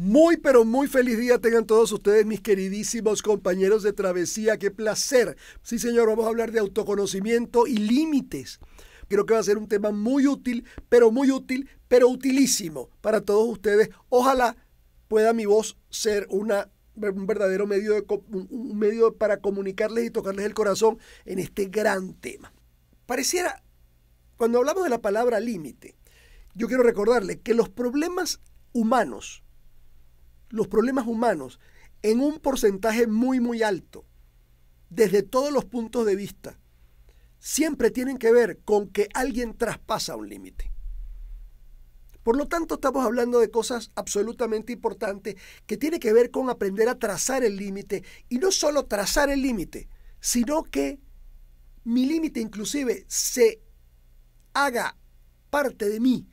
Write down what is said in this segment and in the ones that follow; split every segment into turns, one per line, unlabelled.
Muy, pero muy feliz día tengan todos ustedes, mis queridísimos compañeros de travesía. Qué placer. Sí, señor, vamos a hablar de autoconocimiento y límites. Creo que va a ser un tema muy útil, pero muy útil, pero utilísimo para todos ustedes. Ojalá pueda mi voz ser una, un verdadero medio, un medio para comunicarles y tocarles el corazón en este gran tema. Pareciera, cuando hablamos de la palabra límite, yo quiero recordarle que los problemas humanos, los problemas humanos en un porcentaje muy, muy alto, desde todos los puntos de vista, siempre tienen que ver con que alguien traspasa un límite. Por lo tanto, estamos hablando de cosas absolutamente importantes que tiene que ver con aprender a trazar el límite y no solo trazar el límite, sino que mi límite inclusive se haga parte de mí,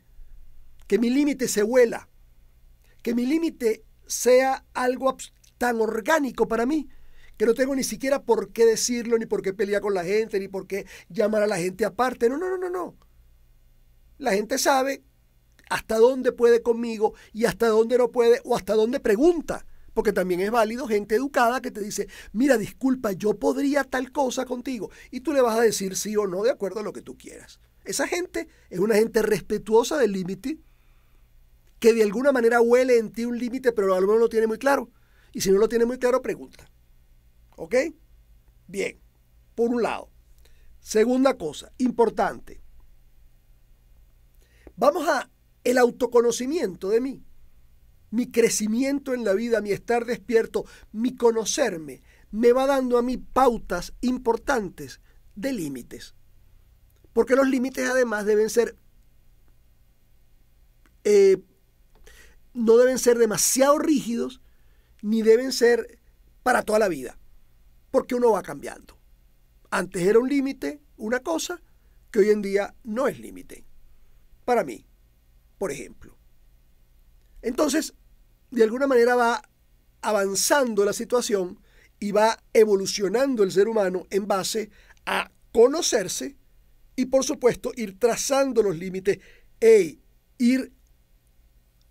que mi límite se vuela, que mi límite sea algo tan orgánico para mí que no tengo ni siquiera por qué decirlo, ni por qué pelear con la gente, ni por qué llamar a la gente aparte. No, no, no, no, no. La gente sabe hasta dónde puede conmigo y hasta dónde no puede o hasta dónde pregunta. Porque también es válido gente educada que te dice, mira, disculpa, yo podría tal cosa contigo. Y tú le vas a decir sí o no de acuerdo a lo que tú quieras. Esa gente es una gente respetuosa del límite que de alguna manera huele en ti un límite, pero a lo no lo tiene muy claro. Y si no lo tiene muy claro, pregunta. ¿Ok? Bien, por un lado. Segunda cosa, importante. Vamos a el autoconocimiento de mí, mi crecimiento en la vida, mi estar despierto, mi conocerme, me va dando a mí pautas importantes de límites. Porque los límites además deben ser eh, no deben ser demasiado rígidos ni deben ser para toda la vida, porque uno va cambiando. Antes era un límite, una cosa, que hoy en día no es límite. Para mí, por ejemplo. Entonces, de alguna manera va avanzando la situación y va evolucionando el ser humano en base a conocerse y por supuesto ir trazando los límites e ir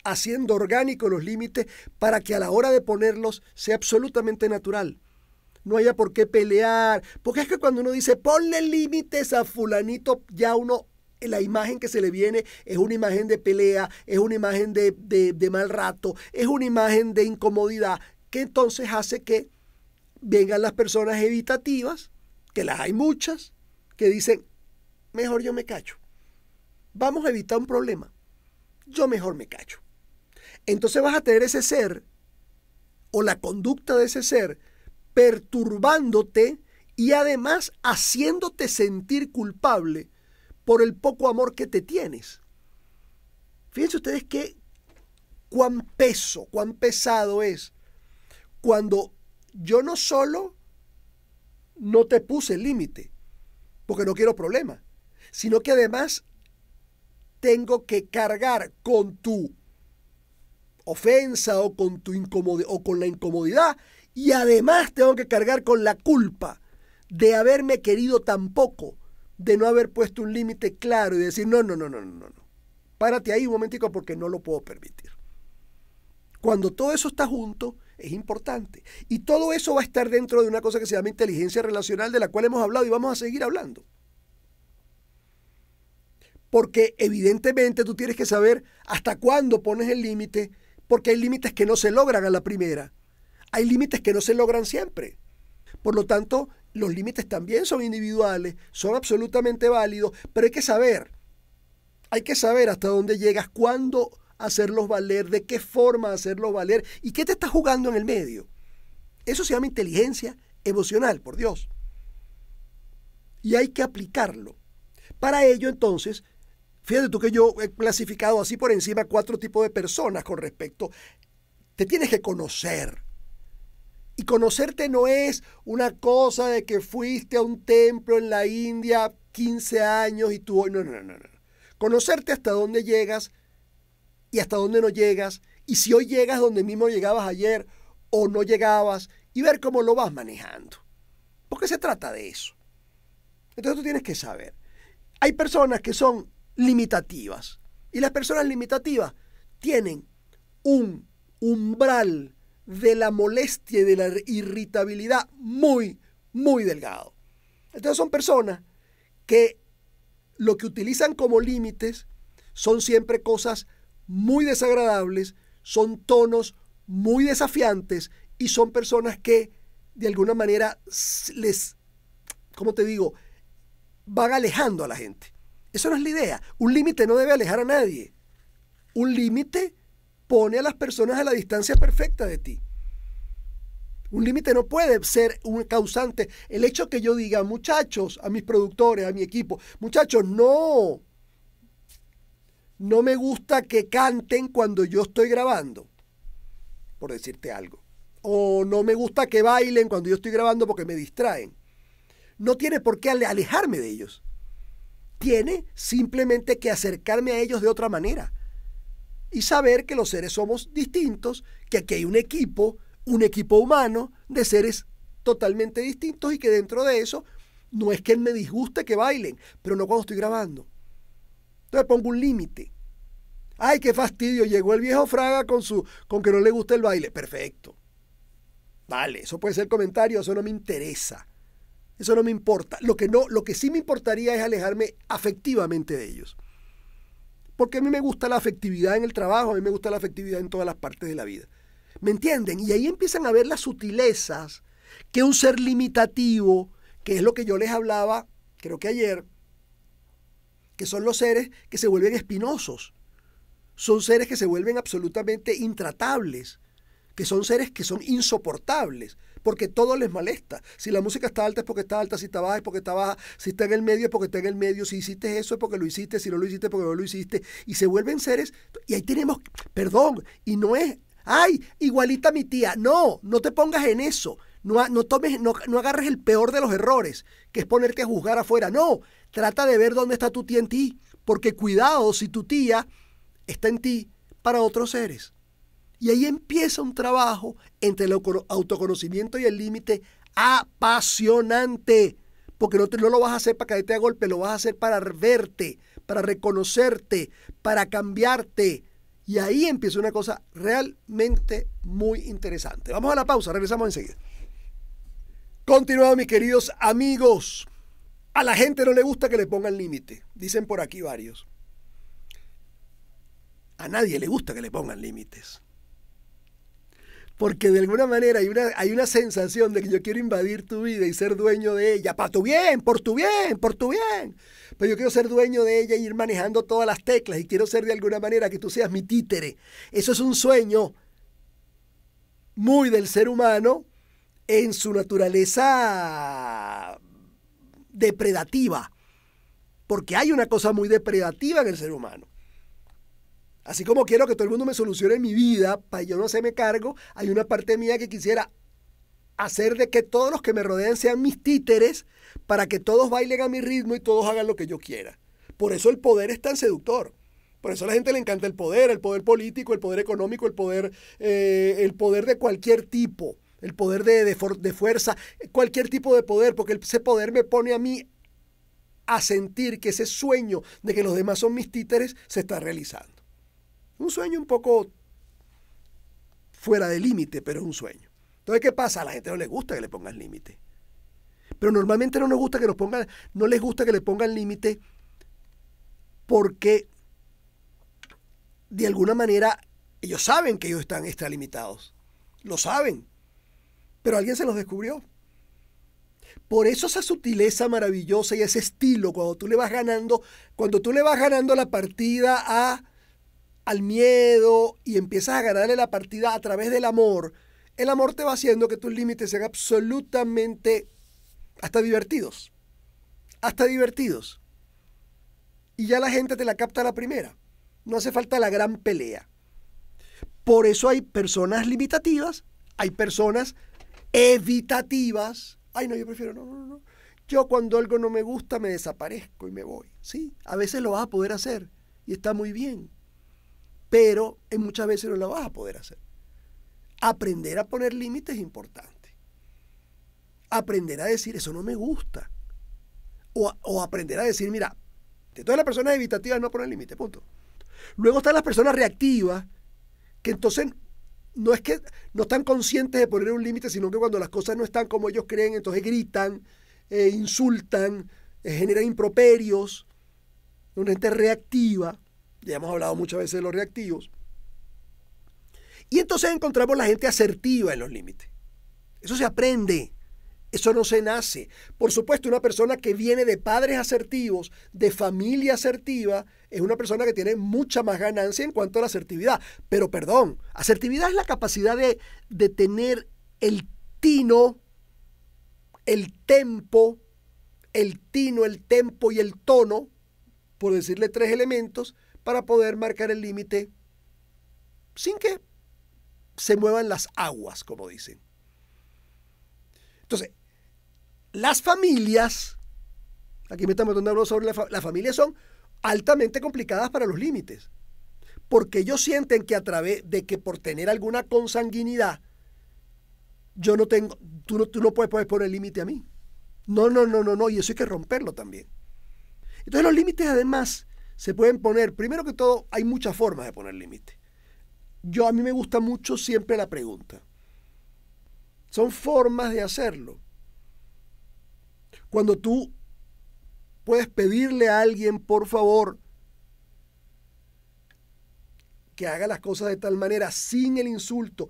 haciendo orgánicos los límites para que a la hora de ponerlos sea absolutamente natural. No haya por qué pelear, porque es que cuando uno dice ponle límites a fulanito, ya uno la imagen que se le viene es una imagen de pelea, es una imagen de, de, de, mal rato, es una imagen de incomodidad, que entonces hace que vengan las personas evitativas, que las hay muchas, que dicen, mejor yo me cacho. Vamos a evitar un problema. Yo mejor me cacho entonces vas a tener ese ser o la conducta de ese ser perturbándote y además haciéndote sentir culpable por el poco amor que te tienes. Fíjense ustedes que cuán peso, cuán pesado es cuando yo no solo no te puse límite, porque no quiero problema, sino que además tengo que cargar con tu ofensa o con, tu o con la incomodidad. Y además tengo que cargar con la culpa de haberme querido tan poco, de no haber puesto un límite claro y decir, no, no, no, no, no, no. Párate ahí un momentico porque no lo puedo permitir. Cuando todo eso está junto, es importante. Y todo eso va a estar dentro de una cosa que se llama inteligencia relacional, de la cual hemos hablado y vamos a seguir hablando. Porque evidentemente tú tienes que saber hasta cuándo pones el límite, porque hay límites que no se logran a la primera. Hay límites que no se logran siempre. Por lo tanto, los límites también son individuales, son absolutamente válidos, pero hay que saber, hay que saber hasta dónde llegas, cuándo hacerlos valer, de qué forma hacerlos valer y qué te estás jugando en el medio. Eso se llama inteligencia emocional, por Dios. Y hay que aplicarlo. Para ello, entonces, Fíjate tú que yo he clasificado así por encima cuatro tipos de personas con respecto. Te tienes que conocer. Y conocerte no es una cosa de que fuiste a un templo en la India 15 años y tú hoy. No, no, no, no. Conocerte hasta dónde llegas y hasta dónde no llegas. Y si hoy llegas donde mismo llegabas ayer o no llegabas y ver cómo lo vas manejando. Porque se trata de eso. Entonces tú tienes que saber. Hay personas que son limitativas. Y las personas limitativas tienen un umbral de la molestia y de la irritabilidad muy, muy delgado. Entonces son personas que lo que utilizan como límites son siempre cosas muy desagradables, son tonos muy desafiantes y son personas que de alguna manera les, como te digo?, van alejando a la gente. Eso no es la idea. Un límite no debe alejar a nadie. Un límite pone a las personas a la distancia perfecta de ti. Un límite no puede ser un causante. El hecho que yo diga, muchachos, a mis productores, a mi equipo, muchachos, no. No me gusta que canten cuando yo estoy grabando, por decirte algo. O no me gusta que bailen cuando yo estoy grabando porque me distraen. No tiene por qué alejarme de ellos tiene simplemente que acercarme a ellos de otra manera y saber que los seres somos distintos, que aquí hay un equipo, un equipo humano de seres totalmente distintos y que dentro de eso no es que me disguste que bailen, pero no cuando estoy grabando. Entonces pongo un límite. Ay, qué fastidio, llegó el viejo Fraga con su con que no le gusta el baile. Perfecto. Vale, eso puede ser comentario, eso no me interesa. Eso no me importa. Lo que, no, lo que sí me importaría es alejarme afectivamente de ellos. Porque a mí me gusta la afectividad en el trabajo, a mí me gusta la afectividad en todas las partes de la vida. ¿Me entienden? Y ahí empiezan a ver las sutilezas que un ser limitativo, que es lo que yo les hablaba, creo que ayer, que son los seres que se vuelven espinosos. Son seres que se vuelven absolutamente intratables que son seres que son insoportables, porque todo les molesta. Si la música está alta es porque está alta, si está baja es porque está baja, si está en el medio es porque está en el medio, si hiciste eso es porque lo hiciste, si no lo hiciste es porque no lo hiciste, y se vuelven seres, y ahí tenemos, perdón, y no es, ay, igualita mi tía, no, no te pongas en eso, no, no tomes, no, no agarres el peor de los errores, que es ponerte a juzgar afuera, no, trata de ver dónde está tu tía en ti, porque cuidado si tu tía está en ti para otros seres. Y ahí empieza un trabajo entre el autoconocimiento y el límite apasionante. Porque no, lo vas a hacer para caerte a golpe, lo vas a hacer para verte, para reconocerte, para cambiarte. Y ahí empieza una cosa realmente muy interesante. Vamos a la pausa, regresamos enseguida. continuado mis queridos amigos. A la gente no le gusta que le pongan límite, dicen por aquí varios. A nadie le gusta que le pongan límites porque de alguna manera hay una, hay una sensación de que yo quiero invadir tu vida y ser dueño de ella, para tu bien, por tu bien, por tu bien. Pero yo quiero ser dueño de ella y ir manejando todas las teclas y quiero ser de alguna manera que tú seas mi títere. Eso es un sueño muy del ser humano en su naturaleza depredativa, porque hay una cosa muy depredativa en el ser humano. Así como quiero que todo el mundo me solucione mi vida para yo no me cargo, hay una parte mía que quisiera hacer de que todos los que me rodean sean mis títeres para que todos bailen a mi ritmo y todos hagan lo que yo quiera. Por eso el poder es tan seductor. Por eso a la gente le encanta el poder, el poder político, el poder económico, el poder, eh, el poder de cualquier tipo, el poder de, de fuerza, cualquier tipo de poder, porque ese poder me pone a mí a sentir que ese sueño de que los demás son mis títeres se está realizando. Un sueño un poco fuera de límite, pero es un sueño. Entonces, ¿qué pasa? A la gente no le gusta que le pongan límite. Pero normalmente no nos gusta que nos pongan, no les gusta que le pongan límite porque de alguna manera ellos saben que ellos están extralimitados. Lo saben. Pero alguien se los descubrió. Por eso esa sutileza maravillosa y ese estilo, cuando tú le vas ganando, cuando tú le vas ganando la partida a al miedo y empiezas a ganarle la partida a través del amor, el amor te va haciendo que tus límites sean absolutamente hasta divertidos. Hasta divertidos. Y ya la gente te la capta a la primera. No hace falta la gran pelea. Por eso hay personas limitativas, hay personas evitativas. Ay, no, yo prefiero, no, no, no. Yo cuando algo no me gusta me desaparezco y me voy. Sí, a veces lo vas a poder hacer y está muy bien pero muchas veces no la vas a poder hacer. Aprender a poner límites es importante. Aprender a decir, eso no me gusta. O, aprender a decir, mira, de todas las personas evitativas no ponen límites, punto. Luego están las personas reactivas, que entonces no es que no están conscientes de poner un límite, sino que cuando las cosas no están como ellos creen, entonces gritan, eh, insultan, eh, generan improperios, una gente reactiva. Ya hemos hablado muchas veces de los reactivos. Y entonces encontramos la gente asertiva en los límites. Eso se aprende. Eso no se nace. Por supuesto, una persona que viene de padres asertivos, de familia asertiva, es una persona que tiene mucha más ganancia en cuanto a la asertividad. Pero perdón, asertividad es la capacidad de, tener el tino, el tempo, el tino, el tempo y el tono, por decirle tres elementos, para poder marcar el límite sin que se muevan las aguas, como dicen. Entonces, las familias, aquí me estamos hablando sobre la las familias, son altamente complicadas para los límites, porque ellos sienten que a través de que por tener alguna consanguinidad, yo no tengo, tú no, puedes, puedes poner límite a mí. No, no, no, no, no, y eso hay que romperlo también. Entonces los límites además se pueden poner, primero que todo, hay muchas formas de poner límite. Yo a mí me gusta mucho siempre la pregunta. Son formas de hacerlo. Cuando tú puedes pedirle a alguien, por favor, que haga las cosas de tal manera, sin el insulto.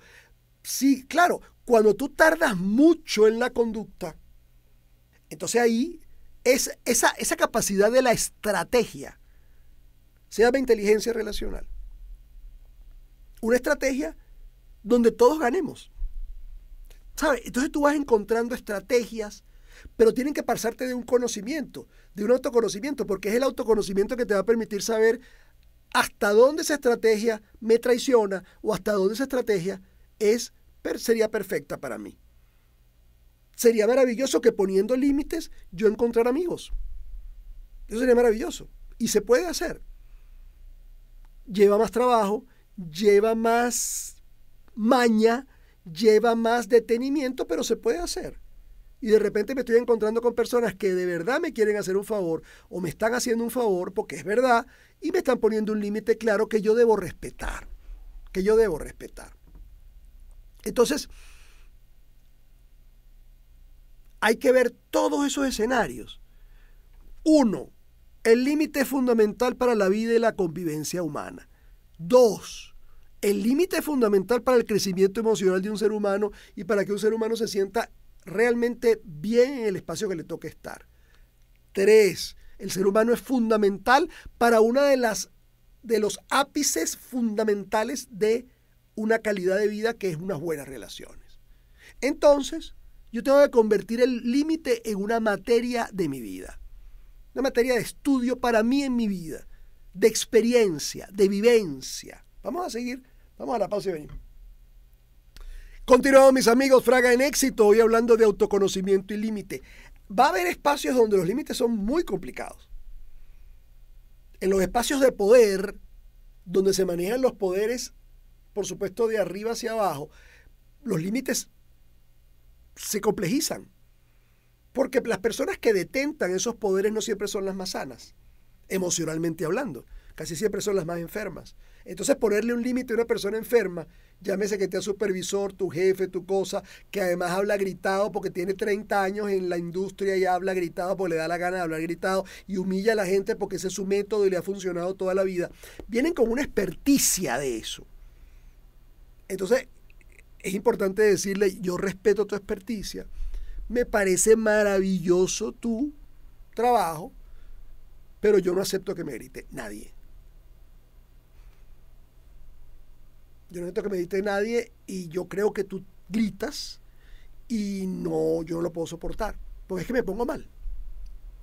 Sí, claro, cuando tú tardas mucho en la conducta, entonces ahí es esa, esa capacidad de la estrategia se llama inteligencia relacional. Una estrategia donde todos ganemos. ¿Sabes? Entonces tú vas encontrando estrategias, pero tienen que pasarte de un conocimiento, de un autoconocimiento, porque es el autoconocimiento que te va a permitir saber hasta dónde esa estrategia me traiciona o hasta dónde esa estrategia es, sería perfecta para mí. Sería maravilloso que poniendo límites yo encontrara amigos. Eso sería maravilloso. Y se puede hacer lleva más trabajo, lleva más maña, lleva más detenimiento, pero se puede hacer. Y de repente me estoy encontrando con personas que de verdad me quieren hacer un favor o me están haciendo un favor porque es verdad y me están poniendo un límite claro que yo debo respetar, que yo debo respetar. Entonces, hay que ver todos esos escenarios. Uno, el límite fundamental para la vida y la convivencia humana. Dos, el límite fundamental para el crecimiento emocional de un ser humano y para que un ser humano se sienta realmente bien en el espacio que le toque estar. Tres, el ser humano es fundamental para una de las de los ápices fundamentales de una calidad de vida que es unas buenas relaciones. Entonces, yo tengo que convertir el límite en una materia de mi vida una materia de estudio para mí en mi vida, de experiencia, de vivencia. Vamos a seguir, vamos a la pausa y venimos. Continuamos mis amigos, Fraga en éxito, hoy hablando de autoconocimiento y límite. Va a haber espacios donde los límites son muy complicados. En los espacios de poder, donde se manejan los poderes, por supuesto, de arriba hacia abajo, los límites se complejizan. Porque las personas que detentan esos poderes no siempre son las más sanas, emocionalmente hablando. Casi siempre son las más enfermas. Entonces ponerle un límite a una persona enferma, llámese que sea supervisor, tu jefe, tu cosa, que además habla gritado porque tiene 30 años en la industria y habla gritado porque le da la gana de hablar gritado y humilla a la gente porque ese es su método y le ha funcionado toda la vida. Vienen con una experticia de eso. Entonces es importante decirle, yo respeto tu experticia me parece maravilloso tu trabajo, pero yo no acepto que me grite nadie. Yo no acepto que me grite nadie y yo creo que tú gritas y no, yo no lo puedo soportar, porque es que me pongo mal.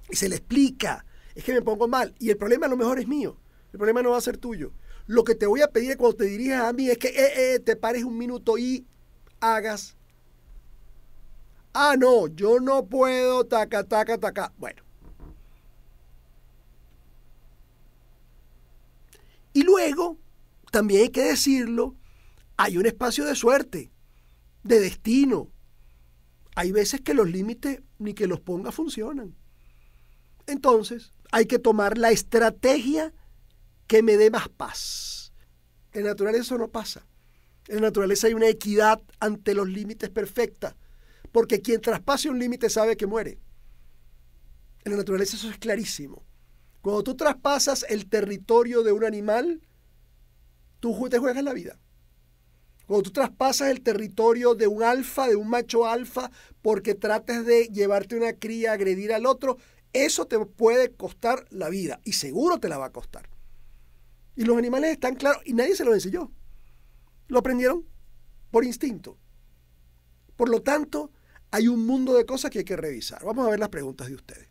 Y se le explica, es que me pongo mal y el problema a lo mejor es mío, el problema no va a ser tuyo. Lo que te voy a pedir cuando te dirijas a mí es que eh, eh, te pares un minuto y hagas Ah, no, yo no puedo, taca, taca, taca. Bueno. Y luego, también hay que decirlo, hay un espacio de suerte, de destino. Hay veces que los límites ni que los ponga funcionan. Entonces, hay que tomar la estrategia que me dé más paz. En la naturaleza eso no pasa. En la naturaleza hay una equidad ante los límites perfecta. Porque quien traspase un límite sabe que muere. En la naturaleza eso es clarísimo. Cuando tú traspasas el territorio de un animal, tú te juegas la vida. Cuando tú traspasas el territorio de un alfa, de un macho alfa, porque trates de llevarte una cría, agredir al otro, eso te puede costar la vida y seguro te la va a costar. Y los animales están claros y nadie se lo enseñó. Lo aprendieron por instinto. Por lo tanto, hay un mundo de cosas que hay que revisar. Vamos a ver las preguntas de ustedes.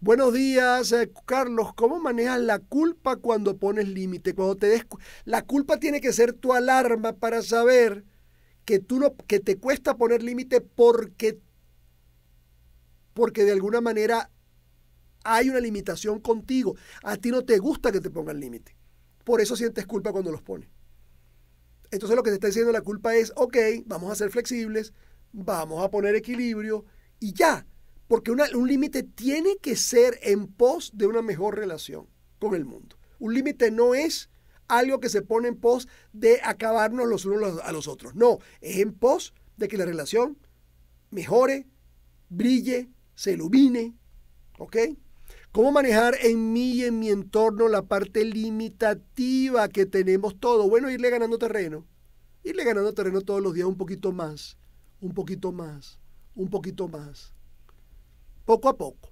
Buenos días, eh, Carlos. ¿Cómo manejas la culpa cuando pones límite? Cuando te La culpa tiene que ser tu alarma para saber que, tú no, que te cuesta poner límite porque, porque de alguna manera hay una limitación contigo. A ti no te gusta que te pongan límite. Por eso sientes culpa cuando los pones. Entonces lo que te está diciendo la culpa es, ok, vamos a ser flexibles, vamos a poner equilibrio y ya, porque un límite tiene que ser en pos de una mejor relación con el mundo. Un límite no es algo que se pone en pos de acabarnos los unos a los otros, no, es en pos de que la relación mejore, brille, se ilumine, ¿ok? ¿Cómo manejar en mí y en mi entorno la parte limitativa que tenemos todo? Bueno, irle ganando terreno. Irle ganando terreno todos los días un poquito más un poquito más, un poquito más, poco a poco.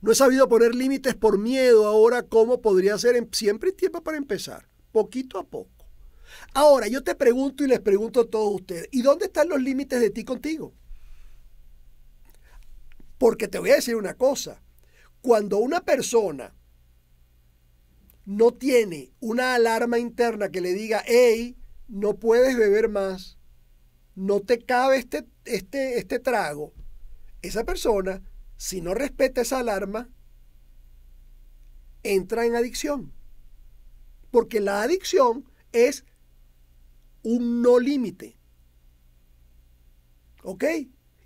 No he sabido poner límites por miedo ahora, como podría ser Siempre siempre tiempo para empezar, poquito a poco. Ahora, yo te pregunto y les pregunto a todos ustedes, ¿y dónde están los límites de ti contigo? Porque te voy a decir una cosa, cuando una persona no tiene una alarma interna que le diga, hey, no puedes beber más, no te cabe este, este, este trago, esa persona, si no respeta esa alarma, entra en adicción. Porque la adicción es un no límite. ¿Ok?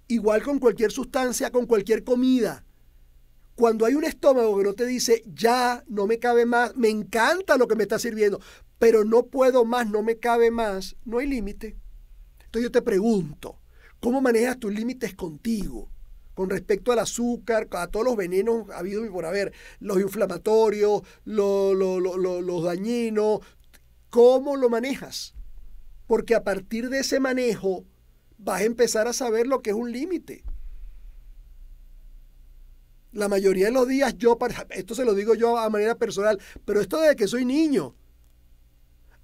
Igual con cualquier sustancia, con cualquier comida. Cuando hay un estómago que no te dice, ya, no me cabe más, me encanta lo que me está sirviendo, pero no puedo más, no me cabe más, no hay límite. Entonces yo te pregunto, ¿cómo manejas tus límites contigo? Con respecto al azúcar, a todos los venenos habidos y por haber, los inflamatorios, los, los, los dañinos, ¿cómo lo manejas? Porque a partir de ese manejo vas a empezar a saber lo que es un límite. La mayoría de los días yo, esto se lo digo yo a manera personal, pero esto desde que soy niño.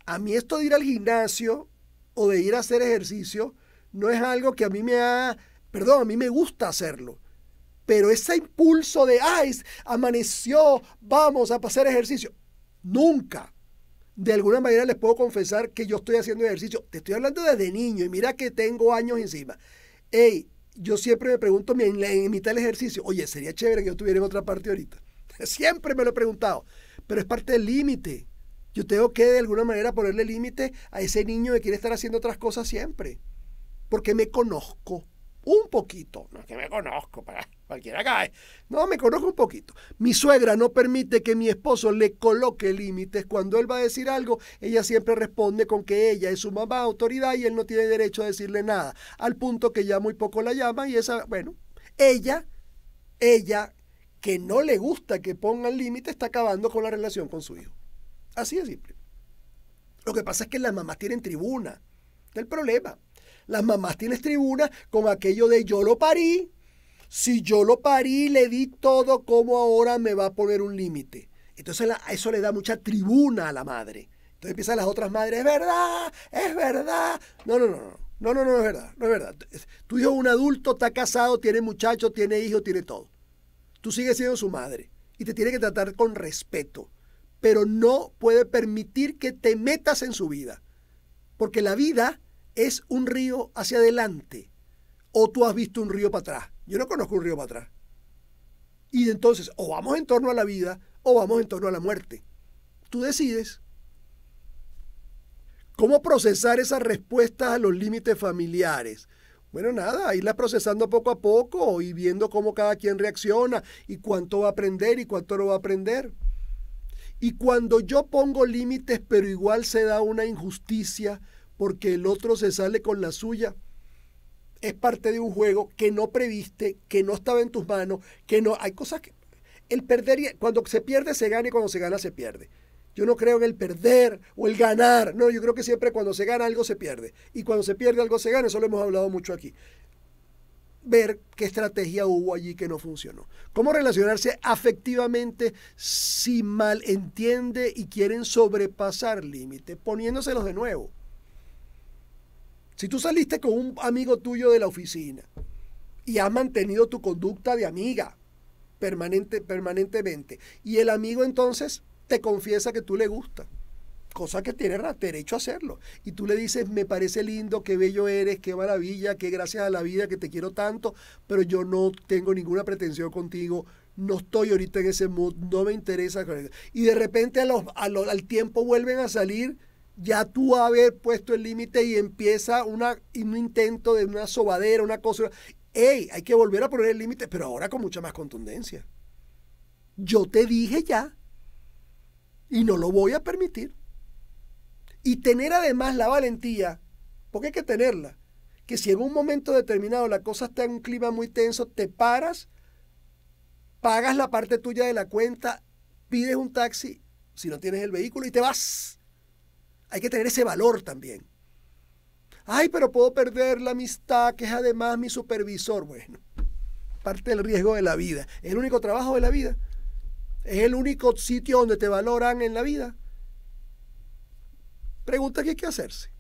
A mí esto de ir al gimnasio, o de ir a hacer ejercicio no es algo que a mí me ha, perdón, a mí me gusta hacerlo. Pero ese impulso de, ay, ah, amaneció, vamos a hacer ejercicio. Nunca. De alguna manera les puedo confesar que yo estoy haciendo ejercicio. Te estoy hablando desde niño y mira que tengo años encima. Ey, yo siempre me pregunto en, en mitad del ejercicio, oye, sería chévere que yo estuviera en otra parte ahorita. Siempre me lo he preguntado. Pero es parte del límite. Yo tengo que de alguna manera ponerle límite a ese niño que quiere estar haciendo otras cosas siempre. Porque me conozco un poquito. No es que me conozco, para cualquiera cae. No, me conozco un poquito. Mi suegra no permite que mi esposo le coloque límites. Cuando él va a decir algo, ella siempre responde con que ella es su mamá autoridad y él no tiene derecho a decirle nada. Al punto que ya muy poco la llama y esa, bueno, ella, ella que no le gusta que pongan límites, está acabando con la relación con su hijo. Así de simple. Lo que pasa es que las mamás tienen tribuna. Este el problema. Las mamás tienen tribuna con aquello de yo lo parí. Si yo lo parí, le di todo, como ahora me va a poner un límite? Entonces eso le da mucha tribuna a la madre. Entonces empiezan las otras madres, es verdad, es verdad. No, no, no, no, no, no, no es verdad, no es verdad. Tu hijo es un adulto, está casado, tiene muchacho, tiene hijo, tiene todo. Tú sigues siendo su madre y te tiene que tratar con respeto pero no puede permitir que te metas en su vida. Porque la vida es un río hacia adelante. O tú has visto un río para atrás. Yo no conozco un río para atrás. Y entonces, o vamos en torno a la vida o vamos en torno a la muerte. Tú decides. ¿Cómo procesar esas respuestas a los límites familiares? Bueno, nada, irlas procesando poco a poco y viendo cómo cada quien reacciona y cuánto va a aprender y cuánto no va a aprender. Y cuando yo pongo límites, pero igual se da una injusticia porque el otro se sale con la suya, es parte de un juego que no previste, que no estaba en tus manos, que no... Hay cosas que... El perder, cuando se pierde se gana y cuando se gana se pierde. Yo no creo en el perder o el ganar. No, yo creo que siempre cuando se gana algo se pierde. Y cuando se pierde algo se gana. Eso lo hemos hablado mucho aquí ver qué estrategia hubo allí que no funcionó. Cómo relacionarse afectivamente si mal entiende y quieren sobrepasar límites, poniéndoselos de nuevo. Si tú saliste con un amigo tuyo de la oficina y has mantenido tu conducta de amiga permanente, permanentemente, y el amigo entonces te confiesa que tú le gustas cosa que tiene derecho a hacerlo. Y tú le dices, me parece lindo, qué bello eres, qué maravilla, qué gracias a la vida que te quiero tanto, pero yo no tengo ninguna pretensión contigo, no estoy ahorita en ese mood, no me interesa. Y de repente a los, al tiempo vuelven a salir, ya tú haber puesto el límite y empieza una, un intento de una sobadera, una cosa. ¡Ey! Hay que volver a poner el límite, pero ahora con mucha más contundencia. Yo te dije ya. Y no lo voy a permitir y tener además la valentía, porque hay que tenerla, que si en un momento determinado la cosa está en un clima muy tenso, te paras, pagas la parte tuya de la cuenta, pides un taxi, si no tienes el vehículo, y te vas. Hay que tener ese valor también. Ay, pero puedo perder la amistad, que es además mi supervisor. Bueno, parte del riesgo de la vida. Es el único trabajo de la vida. Es el único sitio donde te valoran en la vida. Pregunta que hay que hacerse.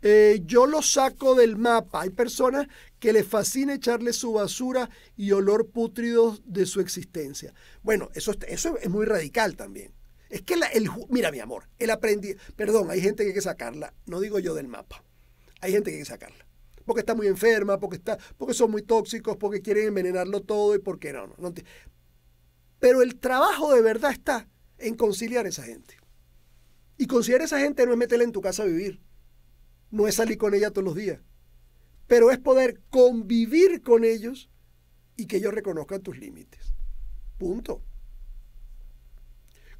Eh, yo lo saco del mapa. Hay personas que les fascina echarle su basura y olor pútrido de su existencia. Bueno, eso, eso es muy radical también. Es que el, mira, mi amor, el aprendiz, perdón, hay gente que hay que sacarla, no digo yo del mapa. Hay gente que hay que sacarla. Porque está muy enferma, porque, está, porque son muy tóxicos, porque quieren envenenarlo todo y porque no, no. Pero el trabajo de verdad está en conciliar a esa gente. Y conciliar a esa gente no es meterla en tu casa a vivir, no es salir con ella todos los días, pero es poder convivir con ellos y que ellos reconozcan tus límites. Punto.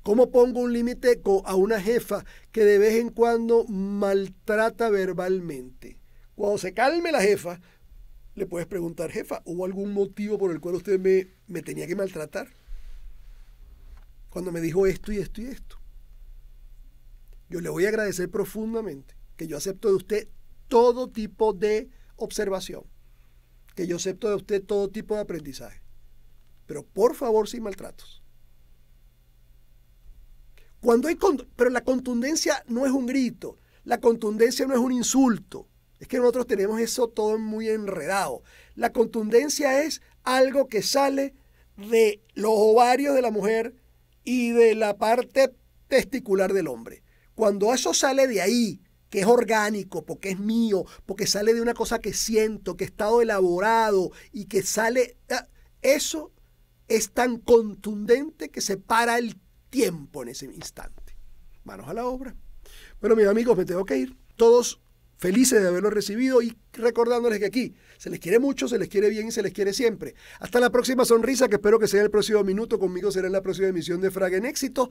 ¿Cómo pongo un límite a una jefa que de vez en cuando maltrata verbalmente? Cuando se calme la jefa, le puedes preguntar, jefa, ¿hubo algún motivo por el cual usted me, me tenía que maltratar? cuando me dijo esto y esto y esto. Yo le voy a agradecer profundamente que yo acepto de usted todo tipo de observación, que yo acepto de usted todo tipo de aprendizaje, pero por favor sin maltratos. Cuando hay pero la contundencia no es un grito, la contundencia no es un insulto. Es que nosotros tenemos eso todo muy enredado. La contundencia es algo que sale de los ovarios de la mujer y de la parte testicular del hombre. Cuando eso sale de ahí, que es orgánico, porque es mío, porque sale de una cosa que siento, que he estado elaborado y que sale... Ah, eso es tan contundente que se para el tiempo en ese instante. Manos a la obra. Bueno, mis amigos, me tengo que ir. Todos felices de haberlo recibido y recordándoles que aquí se les quiere mucho, se les quiere bien y se les quiere siempre. Hasta la próxima sonrisa, que espero que sea el próximo minuto. Conmigo será en la próxima emisión de Frag en Éxito.